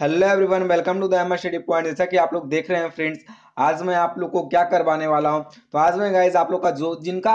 hello everyone welcome to the M study point जैसा कि आप लोग देख रहे हैं फ्रेंड्स आज मैं आप लोग को क्या करवाने वाला हूं तो आज मैं गाइज आप लोग का जो जिनका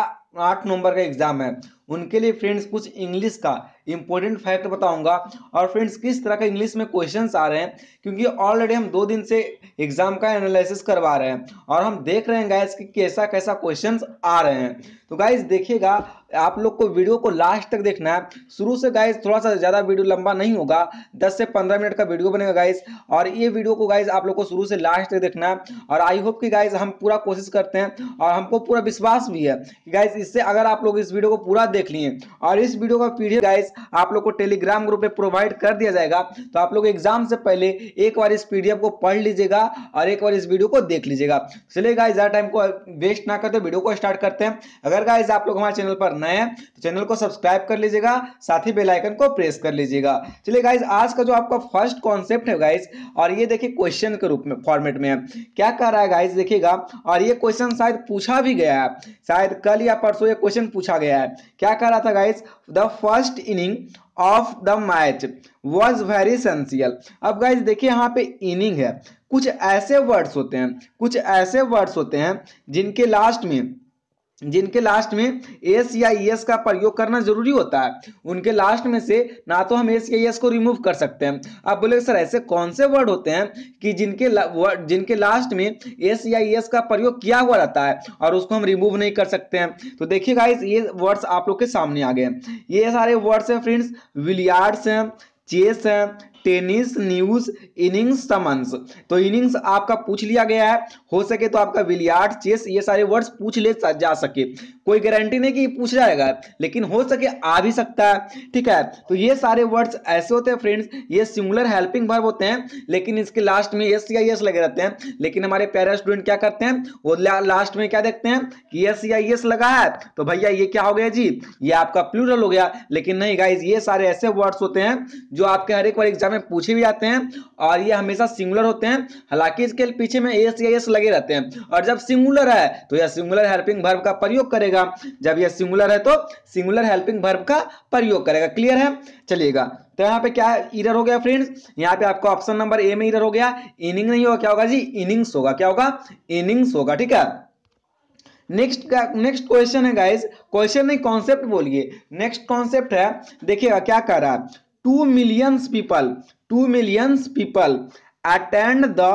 आठ नंबर का एग्जाम है उनके लिए फ्रेंड्स कुछ इंग्लिश का इंपॉर्टेंट फैक्ट बताऊंगा और फ्रेंड्स किस तरह का इंग्लिश में क्वेश्चंस आ रहे हैं क्योंकि ऑलरेडी हम दो दिन से एग्जाम का एनालिसिस करवा रहे हैं और हम देख रहे हैं गाइस कि कैसा कैसा क्वेश्चंस आ रहे हैं तो गाइस देखिएगा आप लोग को वीडियो को लास्ट तक देखना है शुरू से गाइस थोड़ा सा ज़्यादा वीडियो लंबा नहीं होगा दस से पंद्रह मिनट का वीडियो बनेगा गाइस और ये वीडियो को गाइस आप लोग को शुरू से लास्ट तक देखना है और आई होप कि गाइज हम पूरा कोशिश करते हैं और हमको पूरा विश्वास भी है कि गाइस इससे अगर आप लोग इस वीडियो को पूरा देख लिए और इस वीडियो का पीडीएफ गाइस आप लोग को टेलीग्राम ग्रुप में प्रोवाइड कर दिया जाएगा तो आप लोग एग्जाम से पहले एक बार इस पीडीएफ को पढ़ लीजिएगा और एक बार इस वीडियो को देख लीजिएगा चलिए गाइस ज़्यादा टाइम को वेस्ट ना करते वीडियो को स्टार्ट करते हैं अगर गाइज आप लोग हमारे चैनल पर नए हैं तो चैनल को सब्सक्राइब कर लीजिएगा साथ ही बेलाइकन को प्रेस कर लीजिएगा चलिए गाइज आज का जो आपका फर्स्ट कॉन्सेप्ट है गाइज और ये देखिए क्वेश्चन के रूप में फॉर्मेट में क्या कह रहा है गाइज देखिएगा और ये क्वेश्चन शायद पूछा भी गया है शायद कल या परसों ये क्वेश्चन पूछा गया है क्या क्या रहा था guys the first inning of the match was very essential अब गाइज देखिए यहाँ पे इनिंग है कुछ ऐसे वर्ड्स होते हैं कुछ ऐसे वर्ड्स होते हैं जिनके लास्ट में जिनके लास्ट में एस या ई e एस का प्रयोग करना जरूरी होता है उनके लास्ट में से ना तो हम एस या एस e को रिमूव कर सकते हैं आप बोले सर ऐसे कौन से वर्ड होते हैं कि जिनके वर्ड जिनके लास्ट में एस या एस e का प्रयोग किया हुआ रहता है और उसको हम रिमूव नहीं कर सकते हैं तो देखिए इस ये वर्ड्स आप लोग के सामने आ गए ये सारे वर्ड्स हैं फ्रेंड्स विलियार्ड्स हैं चेस हैं टेनिस न्यूज इनिंग्स समन्स तो इनिंग्स आपका पूछ लिया गया है हो सके तो आपका विलियार्ड चेस ये सारे वर्ड्स पूछ ले जा सके कोई गारंटी नहीं कि पूछ जाएगा लेकिन हो सके आ भी सकता है ठीक है तो ये सारे वर्ड्स ऐसे होते हैं फ्रेंड्स ये सिंगुलर हेल्पिंग वर्ब होते हैं लेकिन इसके लास्ट में एस या एस लगे रहते हैं लेकिन हमारे पैरा स्टूडेंट क्या करते हैं वो लास्ट में क्या देखते हैं कि एस या एस लगा है तो भैया ये क्या हो गया जी ये आपका प्लूरल हो गया लेकिन नहीं गाइज ये सारे ऐसे वर्ड्स होते हैं जो आपके हर एक बार एग्जाम में पूछे भी जाते हैं और ये हमेशा सिंगुलर होते हैं हालांकि इसके पीछे में एस या एस लगे रहते हैं और जब सिंगुलर है तो यह सिंगुलर हेल्पिंग भर्व का प्रयोग करेगा जब यह सिंगुलर है तो सिंगुलर हेल्पिंग भर्व का प्रयोग करेगा क्लियर है चलिएगा तो यहाँ पे क्या इरर हो गया फ्रेंड्स यहाँ पे आपका ऑप्शन नंबर ए में इरर हो गया इनिंग नहीं होगा क्या होगा जी इनिंग्स होगा क्या होगा इनिंग्स होगा ठीक है नेक्स्ट का नेक्स्ट क्वेश्चन है गाइस क्वेश्चन नहीं कॉन्सेप्ट बोलिए नेक्स्ट कॉन्सेप्ट है देखिएगा क्या कह रहा है two millions people two millions people attend the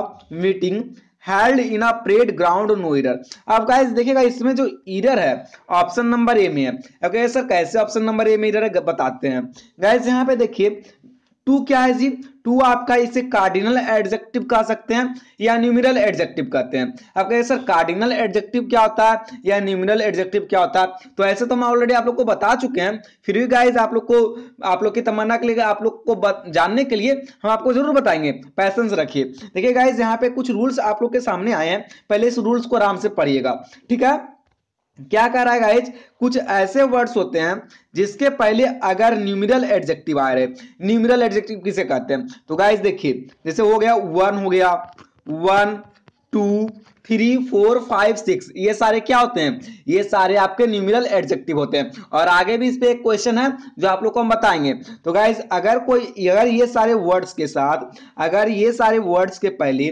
meeting held in a parade ground no error अब गाइस देखिएगा इसमें जो इरर है ऑप्शन नंबर ए में है ओके सर कैसे ऑप्शन नंबर ए में इरर है बताते हैं गाइस यहां पे देखिए टू क्या है जी टू आपका इसे कार्डिनल एडजेक्टिव कह सकते हैं या न्यूमिरल एडजेक्टिव कहते हैं आप कहिए सर कार्डिनल एडजेक्टिव क्या होता है या न्यूमिरल एडजेक्टिव क्या होता है तो ऐसे तो हम ऑलरेडी आप लोग को बता चुके हैं फिर भी गाइज आप लोग को आप लोग की तमन्ना के लिए आप लोग को बत, जानने के लिए हम आपको जरूर बताएंगे पैसेंस रखिए देखिए गाइज यहाँ पे कुछ रूल्स आप लोग के सामने आए हैं पहले इस रूल्स को आराम से पढ़िएगा ठीक है क्या कर रहा है गाइज कुछ ऐसे वर्ड्स होते हैं जिसके पहले अगर न्यूमिरल एडजेक्टिव आ रहे न्यूमिरल एडजेक्टिव किसे कहते हैं तो गाइज देखिए जैसे हो गया वन हो गया one two three four five six ये सारे क्या होते हैं ये सारे आपके न्यूमिरल एडजेक्टिव होते हैं और आगे भी इस पर एक क्वेश्चन है जो आप लोग को हम बताएंगे तो गाइज अगर कोई अगर ये सारे वर्ड्स के साथ अगर ये सारे वर्ड्स के पहले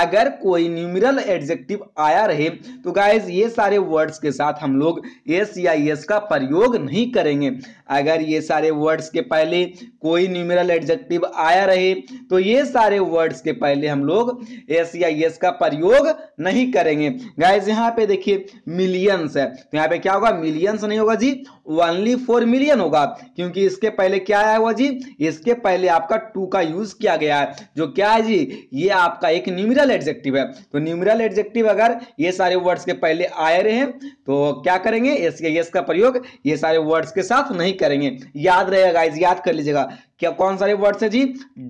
अगर कोई न्यूमिरल एडजेक्टिव आया रहे तो गाइज ये सारे वर्ड्स के साथ हम लोग एस या एस का प्रयोग नहीं करेंगे अगर ये सारे वर्ड्स के पहले कोई न्यूमिरल एडजेक्टिव आया रहे तो ये सारे वर्ड्स के पहले हम लोग एस या एस का प्रयोग नहीं नहीं करेंगे गाइज यहाँ पे देखिए मिलियंस है तो यहाँ पे क्या होगा मिलियंस नहीं होगा जी ओनली फोर मिलियन होगा क्योंकि इसके पहले क्या आया हुआ जी इसके पहले आपका टू का यूज किया गया है जो क्या है जी ये आपका एक न्यूमरल एडजेक्टिव है तो न्यूमरल एडजेक्टिव अगर ये सारे वर्ड्स के पहले आए रहे तो क्या करेंगे इसके यस का प्रयोग ये सारे वर्ड्स के साथ नहीं करेंगे याद रहेगा गाइज याद कर लीजिएगा क्या कौन सारे वर्ड्स है जी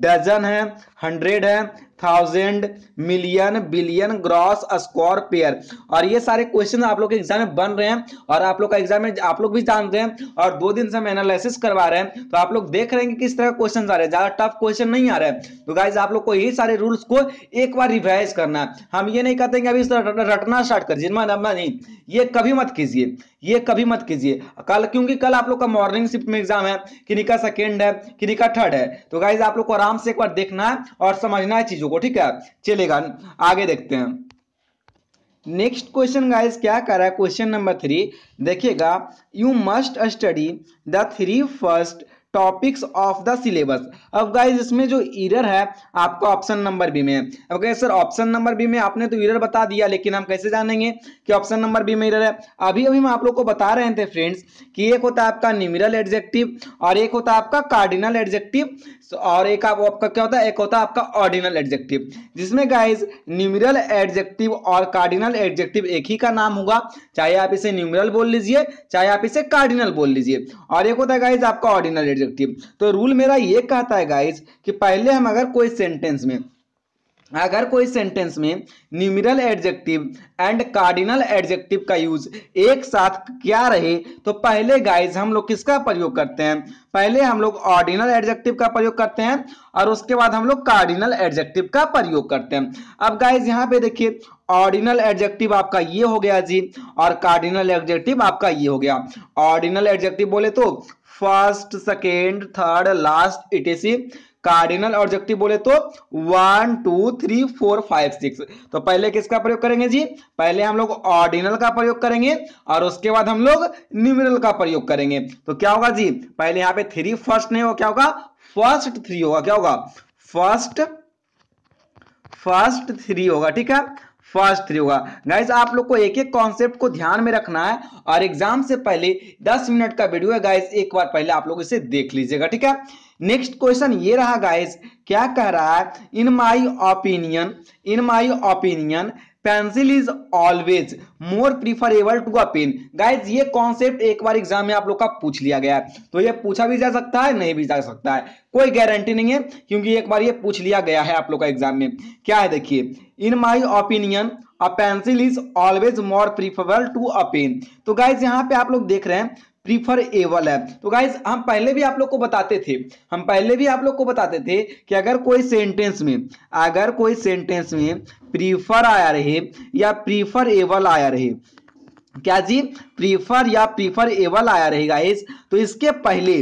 डजन है हंड्रेड है thousand million billion gross square pair और ये सारे क्वेश्चन आप लोग के एग्जाम में बन रहे हैं और आप लोग का एग्जाम में आप लोग भी जान रहे हैं और दो दिन से हम एनालिसिस करवा रहे हैं तो आप लोग देख रहे हैं कि किस तरह क्वेश्चन आ रहे हैं ज्यादा टफ क्वेश्चन नहीं आ रहे हैं तो गाइज आप लोग को यही सारे रूल्स को एक बार रिवाइज करना है हम ये नहीं कहते हैं कि अभी इस तरह रटना स्टार्ट कर जिनमें नहीं ये कभी मत कीजिए ये कभी मत कीजिए कल क्योंकि कल आप लोग का मॉर्निंग शिफ्ट में एग्जाम है कि का सेकेंड है कि का थर्ड है तो गाइज आप लोग को आराम से एक बार देखना है और समझना है चीजों को ठीक है चलेगा आगे देखते हैं नेक्स्ट क्वेश्चन गाइस क्या कर रहा है क्वेश्चन नंबर थ्री देखिएगा you must study the three first topics of the syllabus अब गाइज इसमें जो इरर है आपका ऑप्शन नंबर बी में अब guys sir option number B में आपने तो इरर बता दिया लेकिन हम कैसे जानेंगे कि ऑप्शन नंबर बी में इरर है अभी अभी हम आप लोग को बता रहे थे फ्रेंड्स कि एक होता है आपका निमिरल एडजेक्टिव और एक होता है आपका कार्डिनल एडजेक्टिव और एक आप, आपका क्या होता है एक होता है आपका ऑर्डिनल एडजेक्टिव जिसमें गाइज निमिरल एडजेक्टिव और कार्डिनल एडजेक्टिव एक ही का नाम होगा चाहे आप इसे न्यूमिरल बोल लीजिए चाहे आप इसे कार्डिनल बोल लीजिए और एक होता है गाइज आपका ऑर्डिनल एडजेक्टिव एग्जेक्टिव तो रूल मेरा ये कहता है गाइज कि पहले हम अगर कोई सेंटेंस में अगर कोई सेंटेंस में numeral adjective and cardinal adjective का यूज एक साथ क्या रहे तो पहले गाइज हम लोग किसका प्रयोग करते हैं पहले हम लोग ऑर्डिनल एडजेक्टिव का प्रयोग करते हैं और उसके बाद हम लोग कार्डिनल एडजेक्टिव का प्रयोग करते हैं अब गाइज यहाँ पे देखिए ऑर्डिनल एडजेक्टिव आपका ये हो गया जी और कार्डिनल एडजेक्टिव आपका ये हो गया ऑर्डिनल एडजेक्टिव बोले तो first second third last it cardinal और ऑब्जेक्टिव बोले तो one two three four five six तो पहले किसका प्रयोग करेंगे जी पहले हम लोग ऑर्डिनल का प्रयोग करेंगे और उसके बाद हम लोग न्यूमरल का प्रयोग करेंगे तो क्या होगा जी पहले यहां पे थ्री फर्स्ट नहीं होगा क्या होगा फर्स्ट थ्री होगा क्या होगा फर्स्ट फर्स्ट थ्री होगा ठीक है फर्स्ट थ्री होगा गाइज आप लोग को एक एक कॉन्सेप्ट को ध्यान में रखना है और एग्जाम से पहले दस मिनट का वीडियो है गाइज एक बार पहले आप लोग इसे देख लीजिएगा ठीक है नेक्स्ट क्वेश्चन ये रहा गाइज क्या कह रहा है in my opinion in my opinion pencil is always more preferable to a pen guys ये कॉन्सेप्ट एक बार एग्जाम में आप लोग का पूछ लिया गया है तो ये पूछा भी जा सकता है नहीं भी जा सकता है कोई गारंटी नहीं है क्योंकि एक बार ये पूछ लिया गया है आप लोग का एग्जाम में क्या है देखिए in my opinion a pencil is always more preferable to a pen तो गाइज यहाँ पे आप लोग देख रहे हैं एवल है तो गाइज हम पहले भी आप लोग को बताते थे हम पहले भी आप लोग को बताते थे कि अगर कोई सेंटेंस में अगर कोई सेंटेंस में प्रीफर आया रहे या एवल आया रहे क्या जी प्रीफर या प्रीफर एवल आया रहेगा गाइज तो इसके पहले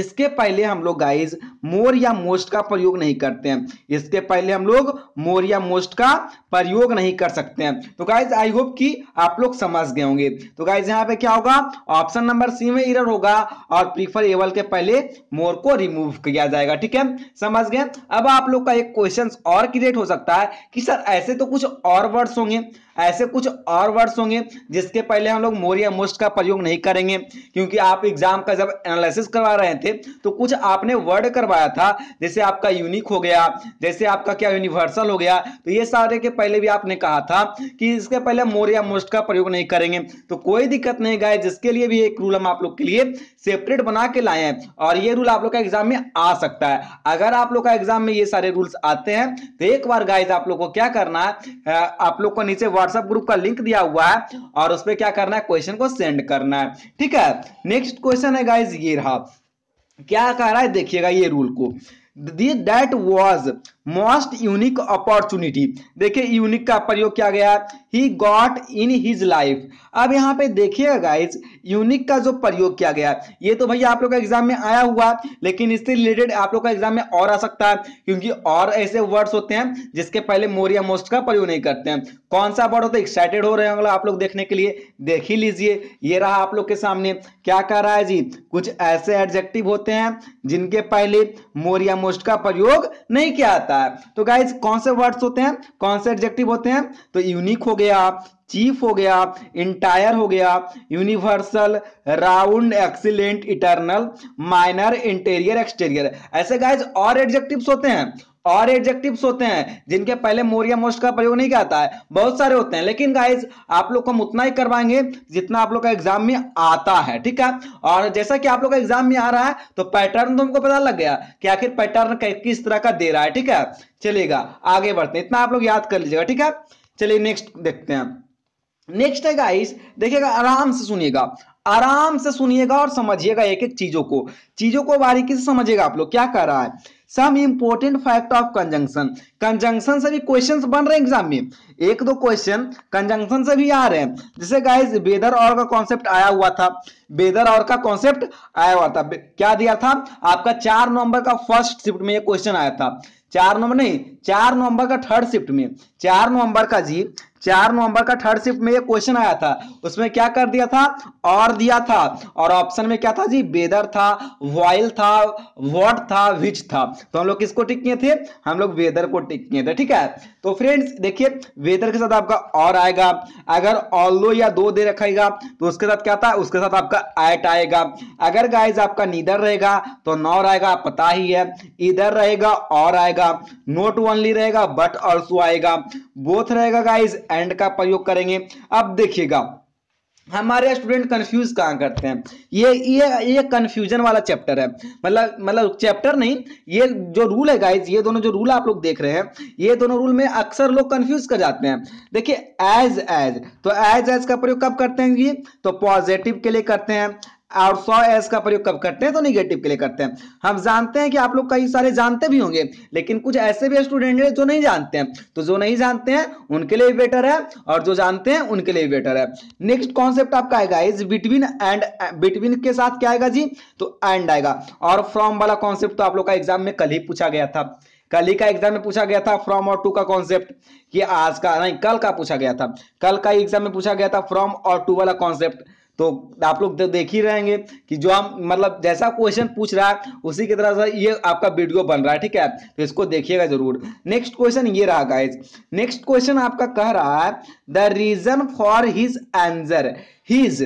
इसके पहले हम लोग गाइज मोर या मोस्ट का प्रयोग नहीं करते हैं इसके पहले हम लोग मोर या मोस्ट का प्रयोग नहीं कर सकते हैं तो गाइज आई होप कि आप लोग समझ गए होंगे तो गाइज यहाँ पे क्या होगा ऑप्शन नंबर सी में इरर होगा और प्रीफर एवल के पहले मोर को रिमूव किया जाएगा ठीक है समझ गए अब आप लोग का एक क्वेश्चन और क्रिएट हो सकता है कि सर ऐसे तो कुछ और वर्ड्स होंगे ऐसे कुछ और वर्ड्स होंगे जिसके पहले हम लोग मोर या मोस्ट पोस्ट का प्रयोग नहीं करेंगे क्योंकि आप एग्जाम का जब एनालिसिस करवा रहे थे तो कुछ आपने वर्ड करवाया था जैसे आपका यूनिक हो गया जैसे आपका क्या यूनिवर्सल हो गया तो ये सारे के पहले भी आपने कहा था कि इसके पहले मोर या मोस्ट का प्रयोग नहीं करेंगे तो कोई दिक्कत नहीं गाय जिसके लिए भी एक रूल हम आप लोग के लिए सेपरेट बना के लाए हैं और ये रूल आप लोग का एग्जाम में आ सकता है अगर आप लोग का एग्जाम में ये सारे रूल्स आते हैं तो एक बार गाइज आप लोग को क्या करना है आप लोग को नीचे व्हाट्सएप ग्रुप का लिंक दिया हुआ है और उस पर क्या करना है क्वेश्चन को सेंड करना है ठीक है नेक्स्ट क्वेश्चन है गाइज ये रहा क्या कह रहा है देखिएगा ये रूल को that was most unique opportunity देखिए यूनिक का प्रयोग किया गया he got in his life अब यहाँ पे देखिएगा गाइज यूनिक का जो प्रयोग किया गया ये तो भैया आप लोग का एग्जाम में आया हुआ लेकिन इससे रिलेटेड आप लोग का एग्जाम में और आ सकता है क्योंकि और ऐसे वर्ड्स होते हैं जिसके पहले मोर या मोस्ट का प्रयोग नहीं करते हैं कौन सा वर्ड होता है एक्साइटेड हो रहे होंगे आप लोग देखने के लिए देख ही लीजिए ये रहा आप लोग के सामने क्या कह रहा है जी कुछ ऐसे एडजेक्टिव होते हैं जिनके पहले मोर या मोस्ट का प्रयोग नहीं किया जाता है तो गाइज कौन से वर्ड्स होते हैं कौन से एडजेक्टिव होते हैं तो यूनिक हो गया चीफ हो गया इंटायर हो गया universal round excellent eternal minor interior exterior ऐसे गाइज और एडजेक्टिव्स होते हैं और एडजेक्टिव्स होते हैं जिनके पहले मोरिया मोस्ट का प्रयोग नहीं किया है बहुत सारे होते हैं लेकिन गाइज आप लोग को हम उतना ही करवाएंगे जितना आप लोग का एग्जाम में आता है ठीक है और जैसा कि आप लोग का एग्जाम में आ रहा है तो पैटर्न तो हमको पता लग गया कि आखिर पैटर्न किस तरह का दे रहा है ठीक है चलेगा आगे बढ़ते हैं इतना आप लोग याद कर लीजिएगा ठीक है चलिए नेक्स्ट देखते हैं नेक्स्ट है गाइस देखिएगा आराम से सुनिएगा आराम से सुनिएगा और समझिएगा एक एक चीजों को चीजों को बारीकी से समझिएगा आप लोग क्या कर रहा है some important fact of conjunction conjunction से भी क्वेश्चन बन रहे हैं एग्जाम में एक दो क्वेश्चन कंजंक्शन से भी आ रहे हैं जैसे गाइस वेदर और का कॉन्सेप्ट आया हुआ था वेदर और का कॉन्सेप्ट आया हुआ था क्या दिया था आपका चार नवंबर का फर्स्ट शिफ्ट में ये क्वेश्चन आया था चार नंबर नहीं चार नवंबर का थर्ड शिफ्ट में चार नवंबर का जी चार नवंबर का थर्ड शिफ्ट में ये क्वेश्चन आया था उसमें क्या कर दिया था और दिया था और ऑप्शन में क्या था जी वेदर था वॉइल था वॉट था विच था तो हम लोग किसको टिक किए थे हम लोग वेदर को टिक किए थे ठीक है तो फ्रेंड्स देखिए वेदर के साथ आपका और आएगा अगर ऑल या दो दे रखेगा तो उसके साथ क्या था उसके साथ आपका एट आएगा अगर गाइज आपका नीदर रहेगा तो नौ रहेगा पता ही है इधर रहेगा और आएगा नोट ओनली रहेगा बट ऑल्सो आएगा बोथ रहेगा गाइज एंड का प्रयोग करेंगे अब देखिएगा हमारे स्टूडेंट कंफ्यूज कहाँ करते हैं ये ये ये कंफ्यूजन वाला चैप्टर है मतलब मतलब चैप्टर नहीं ये जो रूल है गाइज ये दोनों जो रूल आप लोग देख रहे हैं ये दोनों रूल में अक्सर लोग कंफ्यूज कर जाते हैं देखिए एज एज तो एज एज का प्रयोग कब करते हैं ये तो पॉजिटिव के लिए करते हैं और सौ एस का प्रयोग कब करते हैं तो निगेटिव के लिए करते हैं हम जानते हैं कि आप लोग कई सारे जानते भी होंगे लेकिन कुछ ऐसे भी स्टूडेंट हैं जो नहीं जानते हैं तो जो नहीं जानते हैं उनके लिए भी बेटर है और जो जानते हैं उनके लिए भी बेटर है नेक्स्ट कॉन्सेप्ट आपका आएगा इज बिटवीन एंड बिटवीन के साथ क्या आएगा जी तो एंड आएगा और फ्रॉम वाला कॉन्सेप्ट तो आप लोग का एग्जाम में कल ही पूछा गया था कल ही का एग्जाम में पूछा गया था फ्रॉम और टू का कॉन्सेप्ट आज का नहीं कल का पूछा गया था कल का एग्जाम में पूछा गया था फ्रॉम और टू वाला कॉन्सेप्ट तो आप लोग तो देख ही रहेंगे कि जो हम मतलब जैसा क्वेश्चन पूछ रहा है उसी की तरह से ये आपका वीडियो बन रहा है ठीक है तो इसको देखिएगा जरूर नेक्स्ट क्वेश्चन ये रहा गाइज नेक्स्ट क्वेश्चन आपका कह रहा है the reason for his answer his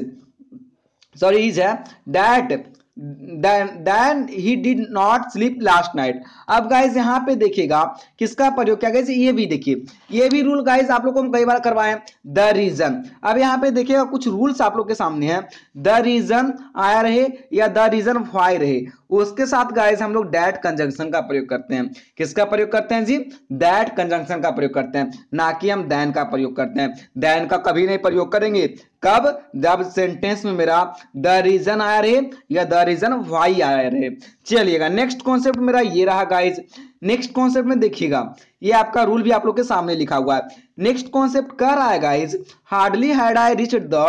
sorry his है that then he did not sleep last night अब गाइज यहाँ पे देखिएगा किसका प्रयोग क्या गाइज ये भी देखिए ये भी रूल गाइज आप लोग को हम कई बार करवाए द रीजन अब यहाँ पे देखिएगा कुछ रूल्स आप लोग के सामने हैं द रीजन आया रहे या द रीजन वाई रहे उसके साथ गाइस हम लोग डैट कंजंक्शन का प्रयोग करते हैं किसका प्रयोग करते हैं जी दैट कंजंक्शन का प्रयोग करते हैं ना कि हम दैन का प्रयोग करते हैं दैन का कभी नहीं प्रयोग करेंगे कब जब सेंटेंस में मेरा द रीजन आया रहे या द रीजन वाई आया रहे चलिएगा नेक्स्ट कॉन्सेप्ट मेरा ये रहा गाइज नेक्स्ट कॉन्सेप्ट में देखिएगा ये आपका रूल भी आप लोग के सामने लिखा हुआ है नेक्स्ट कॉन्सेप्ट कर आएगा is hardly had I reach the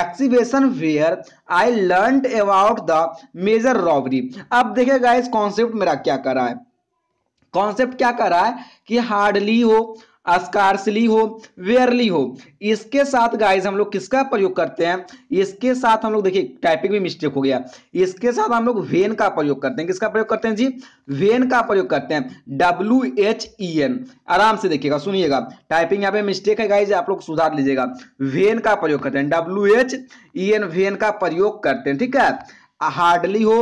exhibition where I learn about the major robbery अब देखेगा इस कॉन्सेप्ट मेरा क्या कर रहा है कॉन्सेप्ट क्या कर रहा है कि हार्डली हो स्कार्सली हो वेयरली हो इसके साथ गाइज हम लोग किसका प्रयोग करते हैं इसके साथ हम लोग देखिए टाइपिंग भी मिस्टेक हो गया इसके साथ हम लोग वेन का प्रयोग करते हैं किसका प्रयोग करते हैं जी वेन का प्रयोग करते हैं डब्ल्यू एच ई एन आराम से देखिएगा सुनिएगा टाइपिंग यहाँ पे मिस्टेक है गाइज आप लोग सुधार लीजिएगा वेन का प्रयोग करते हैं W H E N when का प्रयोग करते हैं ठीक है हार्डली हो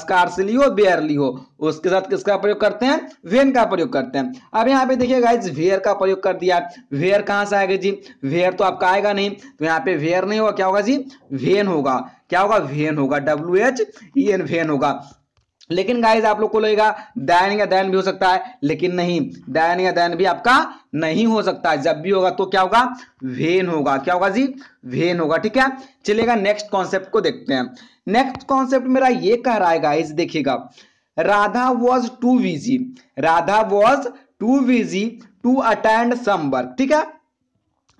स्कार्सली हो बेयरली हो उसके साथ किसका प्रयोग करते हैं वेन का प्रयोग करते हैं अब यहाँ पे देखिए गाइज वेयर का प्रयोग कर दिया वेयर कहाँ से आएगा जी वेयर तो आपका आएगा नहीं तो यहाँ पे वेयर नहीं होगा क्या होगा जी वेन होगा क्या होगा वेन होगा W H E N when होगा लेकिन गाइज आप लोग को लगेगा दैन या दैन भी हो सकता है लेकिन नहीं दैन या दैन भी आपका नहीं हो सकता है जब भी होगा तो क्या होगा वेन होगा क्या होगा जी वेन होगा ठीक है चलेगा नेक्स्ट कॉन्सेप्ट को देखते हैं नेक्स्ट कॉन्सेप्ट मेरा ये कह रहा है गाइज देखिएगा Radha was too busy Radha was too busy to attend some work ठीक है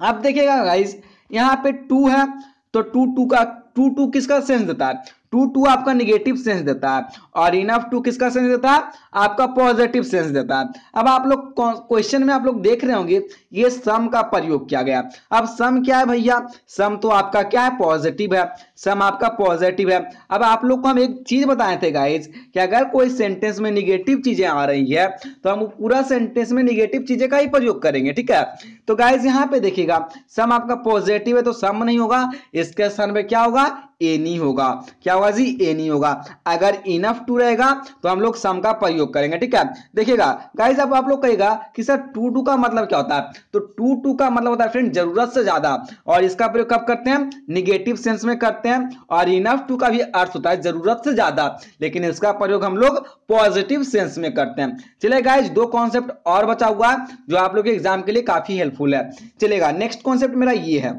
आप देखिएगा गाइज यहाँ पे टू है तो टू टू का टू टू किसका सेंस देता है टू टू आपका निगेटिव सेंस देता है और इनफ टू किसका सेंस देता है आपका पॉजिटिव सेंस देता है अब आप लोग क्वेश्चन में आप लोग देख रहे होंगे ये सम का प्रयोग किया गया अब सम क्या है भैया सम तो आपका क्या है पॉजिटिव है सम आपका पॉजिटिव है अब आप लोग को हम एक चीज बताए थे गाइज कि अगर कोई सेंटेंस में निगेटिव चीजें आ रही है तो हम पूरा सेंटेंस में निगेटिव चीजें का ही प्रयोग करेंगे ठीक है तो गाइज यहाँ पे देखिएगा सम आपका पॉजिटिव है तो सम नहीं होगा इसके स्थान में क्या होगा एनी होगा क्या होगा जी एनी होगा अगर इनफ ऑफ टू रहेगा तो हम लोग सम का प्रयोग करेंगे ठीक है देखिएगा गाइज अब आप लोग कहेगा कि सर टू टू का मतलब क्या होता है तो टू टू का मतलब होता है फ्रेंड जरूरत से ज्यादा और इसका प्रयोग कब करते हैं निगेटिव सेंस में करते हैं और इनफ टू का भी अर्थ होता है जरूरत से ज्यादा लेकिन इसका प्रयोग हम लोग पॉजिटिव सेंस में करते हैं चले गाइज दो कॉन्सेप्ट और बचा हुआ है जो आप लोग के एग्जाम के लिए काफी हेल्पफुल है चलेगा नेक्स्ट कॉन्सेप्ट मेरा ये है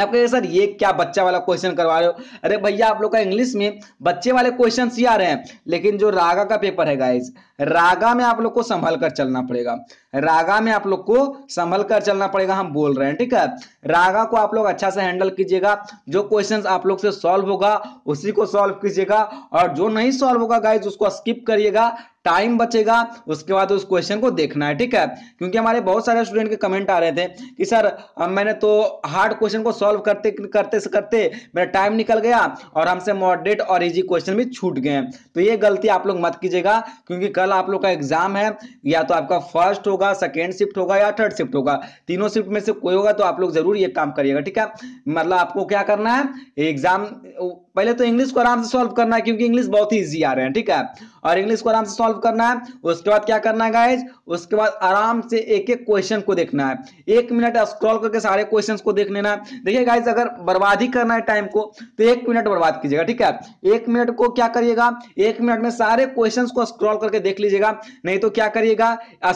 आप कहे सर ये क्या बच्चा वाला क्वेश्चन करवा रहे हो अरे भैया आप लोग का इंग्लिश में बच्चे वाले क्वेश्चन ही आ रहे हैं लेकिन जो रागा का पेपर है गाइज रागा में आप लोग को संभल कर चलना पड़ेगा रागा में आप लोग को संभल कर चलना पड़ेगा हम बोल रहे हैं ठीक है रागा को आप लोग अच्छा से हैंडल कीजिएगा जो क्वेश्चन आप लोग से सॉल्व होगा उसी को सॉल्व कीजिएगा और जो नहीं सॉल्व होगा गाइज उसको स्किप करिएगा टाइम बचेगा उसके बाद उस क्वेश्चन को देखना है ठीक है क्योंकि हमारे बहुत सारे स्टूडेंट के कमेंट आ रहे थे कि सर मैंने तो हार्ड क्वेश्चन को सॉल्व करते करते से करते मेरा टाइम निकल गया और हमसे मॉडरेट और इजी क्वेश्चन भी छूट गए तो ये गलती आप लोग मत कीजिएगा क्योंकि कर कल आप लोग का एग्जाम है या तो आपका फर्स्ट होगा सेकेंड शिफ्ट होगा या थर्ड शिफ्ट होगा तीनों शिफ्ट में से कोई होगा तो आप लोग जरूर ये काम करिएगा ठीक है मतलब आपको क्या करना है एग्जाम पहले तो इंग्लिश को आराम से सॉल्व करना है क्योंकि इंग्लिश बहुत ही ईजी आ रहे हैं ठीक है और इंग्लिश को आराम से सॉल्व करना है उसके बाद क्या करना है गाइज उसके बाद आराम से एक एक क्वेश्चन को देखना है एक मिनट स्क्रॉल करके सारे क्वेश्चन को देख लेना है देखिए गाइज अगर बर्बादी करना है टाइम को तो एक मिनट बर्बाद कीजिएगा ठीक है एक मिनट को क्या करिएगा एक मिनट में सारे क्वेश्चन को स्क्रॉल करके देख लीजिएगा नहीं तो क्या करिएगा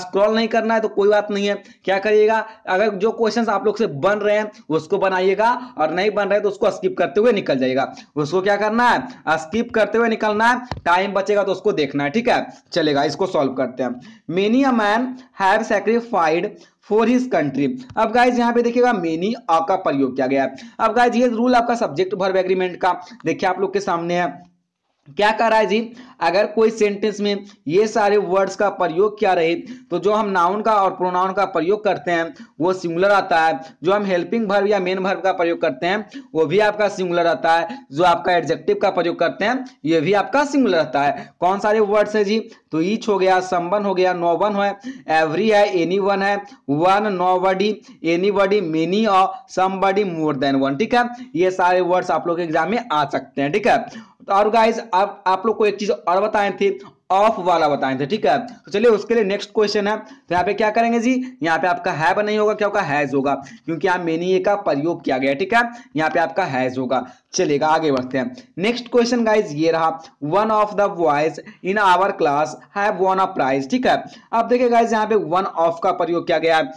स्क्रॉल नहीं करना है तो कोई बात नहीं है क्या करिएगा अगर जो क्वेश्चन आप लोग से बन रहे हैं उसको बनाइएगा और नहीं बन रहे तो उसको स्किप करते हुए निकल जाएगा उसको क्या करना है स्किप करते हुए निकलना है टाइम बचेगा तो उसको देखना है ठीक है चलेगा इसको सॉल्व करते हैं many a man have sacrificed for his country अब गाइज यहाँ पे देखिएगा मेनी अ का प्रयोग किया गया है अब गाइज ये रूल आपका सब्जेक्ट भर्व एग्रीमेंट का देखिए आप लोग के सामने है क्या कह रहा है जी अगर कोई सेंटेंस में ये सारे वर्ड्स का प्रयोग किया रहे तो जो हम नाउन का और प्रोनाउन का प्रयोग करते हैं वो सिंगुलर आता है जो हम हेल्पिंग भर्व या मेन भर्व का प्रयोग करते हैं वो भी आपका सिंगुलर आता है जो आपका एडजेक्टिव का प्रयोग करते हैं ये भी आपका सिंगुलर आता है कौन सारे वर्ड्स है जी तो ईच हो गया संबन हो गया नोवन है एवरी है एनी वन है one nobody anybody many और समबडी मोर देन वन ठीक है ये सारे वर्ड्स आप लोग के एग्जाम में आ सकते हैं ठीक है तो और गाइज आप आप लोग को एक चीज और बताए थे ऑफ वाला बताए थे ठीक है तो चलिए उसके लिए नेक्स्ट क्वेश्चन है तो यहाँ पे क्या करेंगे जी यहाँ पे आपका हैव नहीं होगा क्या होगा हैज होगा क्योंकि यहाँ मेनी का प्रयोग किया गया ठीक है यहाँ पे आपका हैज होगा चलेगा आगे बढ़ते हैं नेक्स्ट क्वेश्चन गाइज ये रहा one of the boys in our class है प्राइज ठीक है अब देखिए गाइज यहाँ पे वन ऑफ का प्रयोग किया गया है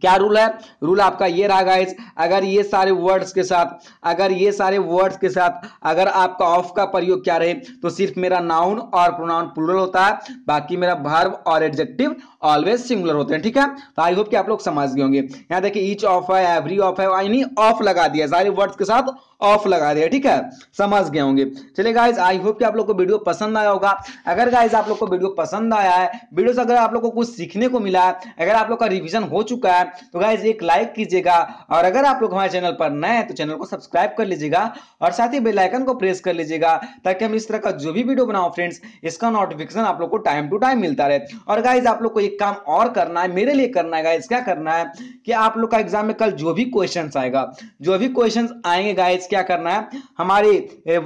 क्या रूल है रूल आपका ये रहा गाइज अगर ये सारे वर्ड्स के साथ अगर ये सारे वर्ड्स के साथ अगर आपका ऑफ का प्रयोग क्या रहे तो सिर्फ मेरा नाउन और प्रोनाउन प्लूरल होता है बाकी मेरा भर्व और एडजेक्टिव ऑलवेज सिंगुलर होते हैं ठीक है तो आई होप कि आप लोग समझ गए होंगे यहाँ देखिए ईच ऑफ है एवरी ऑफ है यानी ऑफ लगा दिया सारे वर्ड्स के साथ ऑफ लगा दिया ठीक है समझ गए होंगे चलिए गाइज आई होप कि आप लोग को वीडियो पसंद आया होगा अगर गाइज आप लोग को वीडियो पसंद आया है वीडियो से अगर आप लोग को कुछ सीखने को मिला है अगर आप लोग का रिविजन हो चुका है तो गाइज एक लाइक कीजिएगा और अगर आप लोग हमारे चैनल पर नए हैं तो चैनल को सब्सक्राइब कर लीजिएगा और साथ ही बेलाइकन को प्रेस कर लीजिएगा ताकि हम इस तरह का जो भी वीडियो बनाओ फ्रेंड्स इसका नोटिफिकेशन आप लोग को टाइम टू टाइम मिलता रहे और गाइज आप लोग को एक काम और करना है मेरे लिए करना है गाइज क्या करना है कि आप लोग का एग्जाम में कल जो भी क्वेश्चन आएगा जो भी क्वेश्चन आएंगे गाइज क्या करना है हमारे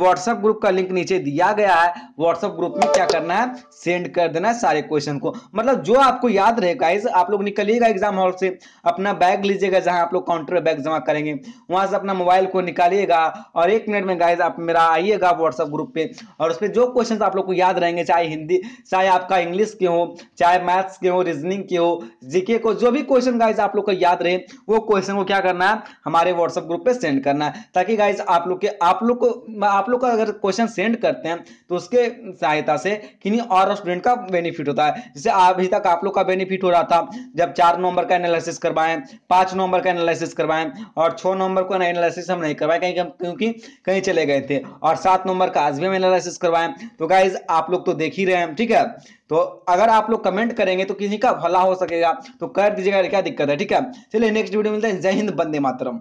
व्हाट्सएप ग्रुप का लिंक नीचे दिया गया है व्हाट्सएप ग्रुप में क्या करना है सेंड कर देना है सारे क्वेश्चन को मतलब जो आपको याद रहे गाइज आप लोग निकलिएगा एग्जाम हॉल से अपना बैग लीजिएगा जहां आप लोग काउंटर बैग जमा करेंगे वहां से अपना मोबाइल को निकालिएगा और एक मिनट में गाइज आप मेरा आइएगा व्हाट्सएप ग्रुप पे और उसमें जो क्वेश्चन आप लोग को याद रहेंगे चाहे हिंदी चाहे आपका इंग्लिश के हो चाहे मैथ्स के हो रीजनिंग के हो जीके को जो भी क्वेश्चन गाइज आप लोग का याद रहे वो क्वेश्चन को क्या करना है हमारे व्हाट्सएप ग्रुप पे सेंड करना है ताकि गाइज आप लोग के आप लोग को आप लोग का अगर क्वेश्चन सेंड करते हैं तो उसके सहायता से किन्हीं और स्टूडेंट का बेनिफिट होता है जैसे अभी तक आप लोग का बेनिफिट हो रहा था जब चार नंबर का एनालिसिस करवाएं पांच नंबर का एनालिसिस करवाएं और छः नंबर को एनालिसिस हम नहीं करवाए कहीं क्योंकि कहीं चले गए थे और सात नंबर का आज भी हम एनालिसिस करवाएं तो गाइज आप लोग तो देख ही रहे हैं ठीक है तो अगर आप लोग कमेंट करेंगे तो किसी का भला हो सकेगा तो कर दीजिएगा क्या दिक्कत है ठीक है चलिए नेक्स्ट वीडियो मिलता है जय हिंद बंदे मातरम